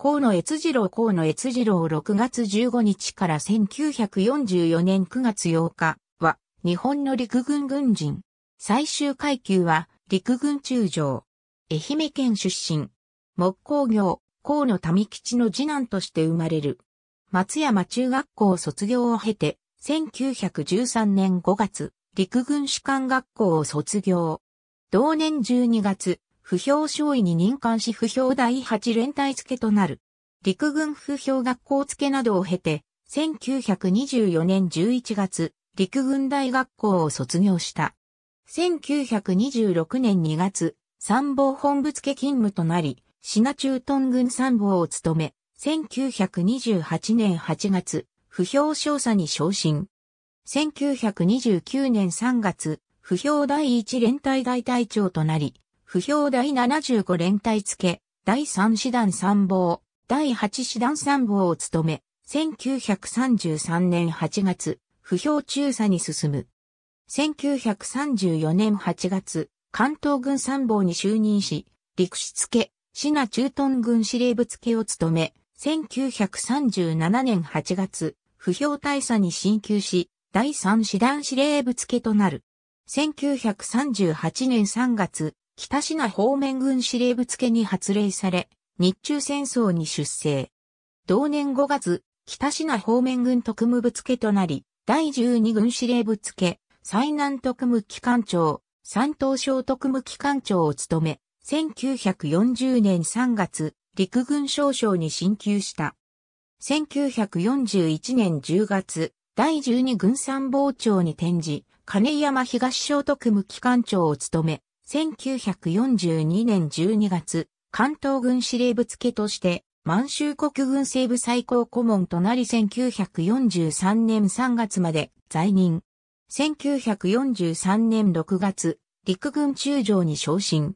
河野悦次郎河野悦次郎6月15日から1944年9月8日は日本の陸軍軍人。最終階級は陸軍中将。愛媛県出身。木工業、河野民吉の次男として生まれる。松山中学校卒業を経て、1913年5月、陸軍士官学校を卒業。同年12月、不評少尉に任官し不評第8連隊付となる。陸軍不評学校付などを経て、1924年11月、陸軍大学校を卒業した。1926年2月、参謀本部付勤務となり、品中東軍参謀を務め、1928年8月、不評少佐に昇進。1929年3月、不評第一連隊大隊長となり、不評第75連隊付、第3師団参謀、第8師団参謀を務め、1933年8月、不評中佐に進む。1934年8月、関東軍参謀に就任し、陸士付、シナ駐屯軍司令部付を務め、1937年8月、不評大佐に進級し、第3師団司令部付となる。1938年3月、北品方面軍司令部付に発令され、日中戦争に出征。同年5月、北品方面軍特務部付となり、第12軍司令部付、最南特務機関長、山東省特務機関長を務め、1940年3月、陸軍少将に進級した。1941年10月、第12軍参謀長に転じ、金山東省特務機関長を務め、1942年12月、関東軍司令部付として、満州国軍西部最高顧問となり1943年3月まで在任。1943年6月、陸軍中将に昇進。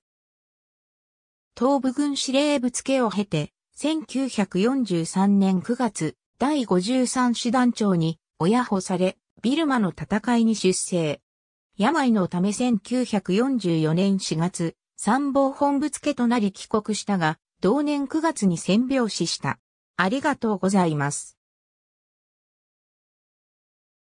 東部軍司令部付を経て、1943年9月、第53師団長に親保され、ビルマの戦いに出征。病のため1944年4月、参謀本部付となり帰国したが、同年9月に戦病死した。ありがとうございます。